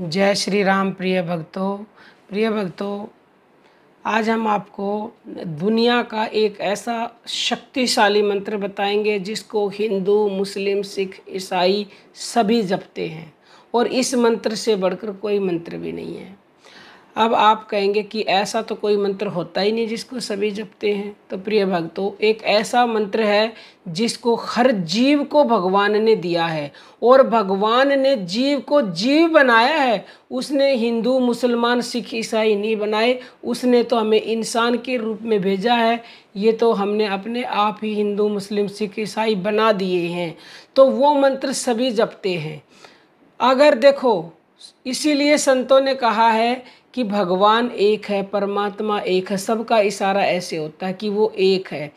जय श्री राम प्रिय भक्तों प्रिय भक्तों आज हम आपको दुनिया का एक ऐसा शक्तिशाली मंत्र बताएंगे जिसको हिंदू मुस्लिम सिख ईसाई सभी जपते हैं और इस मंत्र से बढ़कर कोई मंत्र भी नहीं है अब आप कहेंगे कि ऐसा तो कोई मंत्र होता ही नहीं जिसको सभी जपते हैं तो प्रिय भक्तों एक ऐसा मंत्र है जिसको हर जीव को भगवान ने दिया है और भगवान ने जीव को जीव बनाया है उसने हिंदू मुसलमान सिख ईसाई नहीं बनाए उसने तो हमें इंसान के रूप में भेजा है ये तो हमने अपने आप ही हिंदू मुस्लिम सिख ईसाई बना दिए हैं तो वो मंत्र सभी जपते हैं अगर देखो इसीलिए संतों ने कहा है कि भगवान एक है परमात्मा एक है सबका इशारा ऐसे होता है कि वो एक है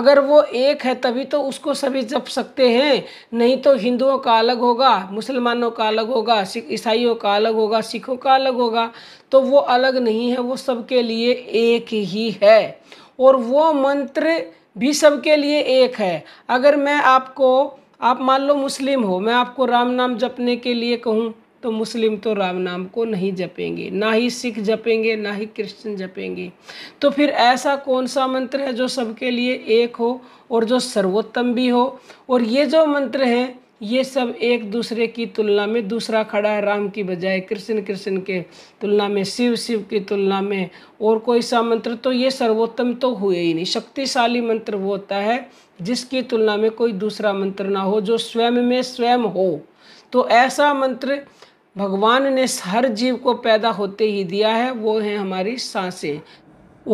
अगर वो एक है तभी तो उसको सभी जप सकते हैं नहीं तो हिंदुओं का अलग होगा मुसलमानों का अलग होगा ईसाइयों का अलग होगा सिखों का अलग होगा तो वो अलग नहीं है वो सबके लिए एक ही है और वो मंत्र भी सबके लिए एक है अगर मैं आपको आप मान लो मुस्लिम हो मैं आपको राम नाम जपने के लिए कहूँ तो मुस्लिम तो राम नाम को नहीं जपेंगे ना ही सिख जपेंगे ना ही क्रिश्चियन जपेंगे तो फिर ऐसा कौन सा मंत्र है जो सबके लिए एक हो और जो सर्वोत्तम भी हो और ये जो मंत्र हैं ये सब एक दूसरे की तुलना में दूसरा खड़ा है राम की बजाय कृष्ण कृष्ण के तुलना में शिव शिव की तुलना में और कोई सा मंत्र तो ये सर्वोत्तम तो हुए ही नहीं शक्तिशाली मंत्र वो होता है जिसकी तुलना में कोई दूसरा मंत्र ना हो जो स्वयं में स्वयं हो तो ऐसा मंत्र भगवान ने हर जीव को पैदा होते ही दिया है वो है हमारी सांसें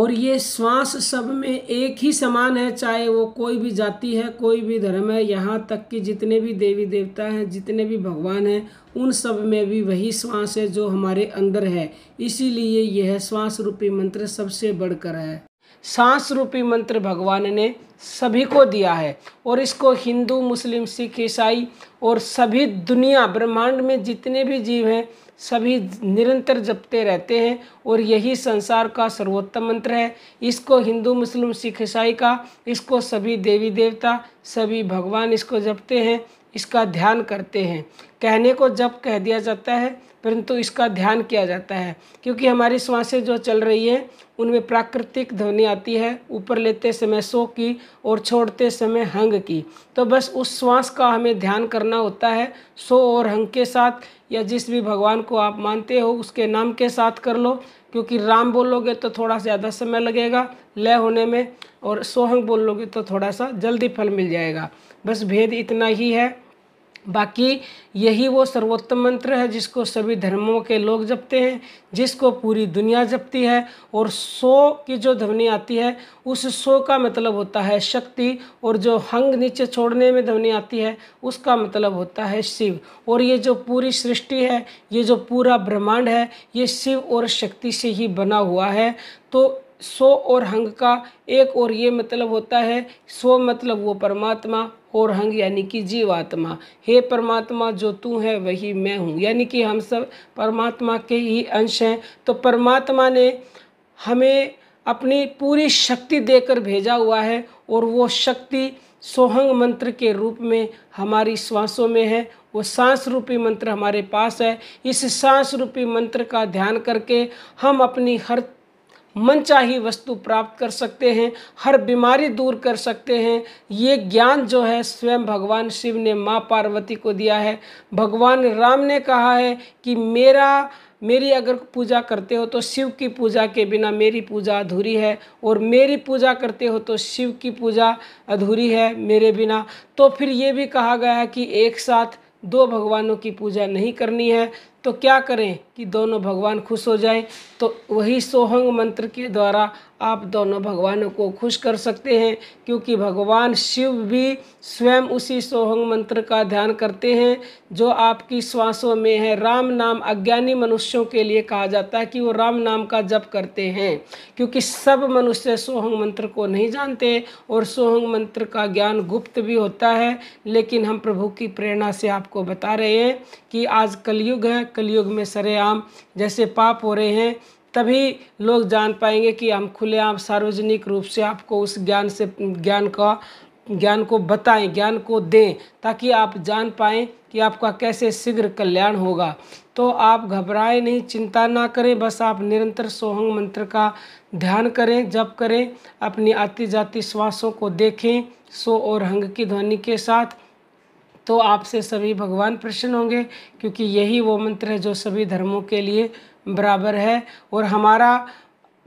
और ये श्वास सब में एक ही समान है चाहे वो कोई भी जाति है कोई भी धर्म है यहाँ तक कि जितने भी देवी देवता हैं जितने भी भगवान हैं उन सब में भी वही श्वास है जो हमारे अंदर है इसीलिए यह श्वास रूपी मंत्र सबसे बढ़कर है सांस रूपी मंत्र भगवान ने सभी को दिया है और इसको हिंदू मुस्लिम सिख ईसाई और सभी दुनिया ब्रह्मांड में जितने भी जीव हैं सभी निरंतर जपते रहते हैं और यही संसार का सर्वोत्तम मंत्र है इसको हिंदू मुस्लिम सिख ईसाई का इसको सभी देवी देवता सभी भगवान इसको जपते हैं इसका ध्यान करते हैं कहने को जब कह दिया जाता है परंतु इसका ध्यान किया जाता है क्योंकि हमारी श्वासें जो चल रही हैं उनमें प्राकृतिक ध्वनि आती है ऊपर लेते समय सो की और छोड़ते समय हंग की तो बस उस श्वास का हमें ध्यान करना होता है सो और हंग के साथ या जिस भी भगवान को आप मानते हो उसके नाम के साथ कर लो क्योंकि राम बोलोगे तो थोड़ा ज़्यादा समय लगेगा लय होने में और सोहंग बोल लोगे तो थोड़ा सा जल्दी फल मिल जाएगा बस भेद इतना ही है बाकी यही वो सर्वोत्तम मंत्र है जिसको सभी धर्मों के लोग जपते हैं जिसको पूरी दुनिया जपती है और सो की जो ध्वनि आती है उस सो का मतलब होता है शक्ति और जो हंग नीचे छोड़ने में ध्वनि आती है उसका मतलब होता है शिव और ये जो पूरी सृष्टि है ये जो पूरा ब्रह्मांड है ये शिव और शक्ति से ही बना हुआ है तो सो और हंग का एक और ये मतलब होता है सो मतलब वो परमात्मा और हंग यानी कि जीवात्मा हे परमात्मा जो तू है वही मैं हूँ यानी कि हम सब परमात्मा के ही अंश हैं तो परमात्मा ने हमें अपनी पूरी शक्ति देकर भेजा हुआ है और वो शक्ति सोहंग मंत्र के रूप में हमारी श्वासों में है वो सांस रूपी मंत्र हमारे पास है इस सांस रूपी मंत्र का ध्यान करके हम अपनी हर मनचाही वस्तु प्राप्त कर सकते हैं हर बीमारी दूर कर सकते हैं ये ज्ञान जो है स्वयं भगवान शिव ने माँ पार्वती को दिया है भगवान राम ने कहा है कि मेरा मेरी अगर पूजा करते हो तो शिव की पूजा के बिना मेरी पूजा अधूरी है और मेरी पूजा करते हो तो शिव की पूजा अधूरी है मेरे बिना तो फिर ये भी कहा गया है कि एक साथ दो भगवानों की पूजा नहीं करनी है तो क्या करें कि दोनों भगवान खुश हो जाएं तो वही सोहंग मंत्र के द्वारा आप दोनों भगवानों को खुश कर सकते हैं क्योंकि भगवान शिव भी स्वयं उसी सोहंग मंत्र का ध्यान करते हैं जो आपकी श्वासों में है राम नाम अज्ञानी मनुष्यों के लिए कहा जाता है कि वो राम नाम का जप करते हैं क्योंकि सब मनुष्य सोहंग मंत्र को नहीं जानते और सोहंग मंत्र का ज्ञान गुप्त भी होता है लेकिन हम प्रभु की प्रेरणा से आपको बता रहे हैं कि आज कलयुग है कलयुग में सरेआम जैसे पाप हो रहे हैं तभी लोग जान पाएंगे कि हम खुलेआम सार्वजनिक रूप से आपको उस ज्ञान से ज्ञान का ज्ञान को बताएं ज्ञान को दें ताकि आप जान पाएं कि आपका कैसे शीघ्र कल्याण होगा तो आप घबराएं नहीं चिंता ना करें बस आप निरंतर सोहंग मंत्र का ध्यान करें जप करें अपनी आती जाती श्वासों को देखें सो और हंग की ध्वनि के साथ तो आपसे सभी भगवान प्रसन्न होंगे क्योंकि यही वो मंत्र है जो सभी धर्मों के लिए बराबर है और हमारा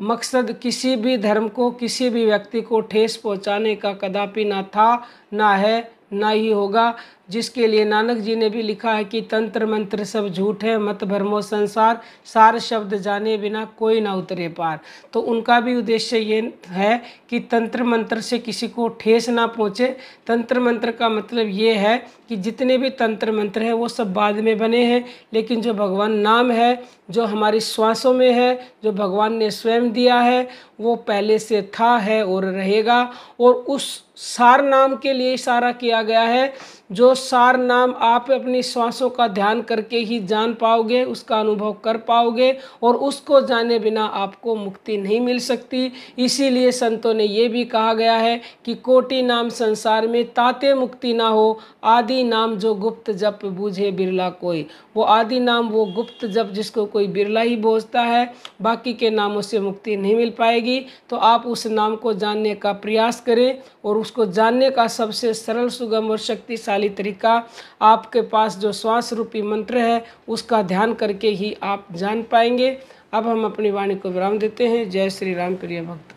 मकसद किसी भी धर्म को किसी भी व्यक्ति को ठेस पहुंचाने का कदापि ना था ना है ना ही होगा जिसके लिए नानक जी ने भी लिखा है कि तंत्र मंत्र सब झूठ है मत भरमो संसार सार शब्द जाने बिना कोई ना उतरे पार तो उनका भी उद्देश्य ये है कि तंत्र मंत्र से किसी को ठेस ना पहुँचे तंत्र मंत्र का मतलब ये है कि जितने भी तंत्र मंत्र हैं वो सब बाद में बने हैं लेकिन जो भगवान नाम है जो हमारी श्वासों में है जो भगवान ने स्वयं दिया है वो पहले से था है और रहेगा और उस सार नाम के लिए इशारा किया गया है जो सार नाम आप अपनी श्वासों का ध्यान करके ही जान पाओगे उसका अनुभव कर पाओगे और उसको जाने बिना आपको मुक्ति नहीं मिल सकती इसीलिए संतों ने ये भी कहा गया है कि कोटि नाम संसार में ताते मुक्ति ना हो आदि नाम जो गुप्त जप बूझे बिरला कोई वो आदि नाम वो गुप्त जप जिसको कोई बिरला ही बोझता है बाकी के नामों से मुक्ति नहीं मिल पाएगी तो आप उस नाम को जानने का प्रयास करें और उसको जानने का सबसे सरल सुगम और शक्तिशाली शक्तिशाली तरीका आपके पास जो श्वास रूपी मंत्र है उसका ध्यान करके ही आप जान पाएंगे अब हम अपनी वाणी को विराम देते हैं जय श्री राम प्रिय भक्त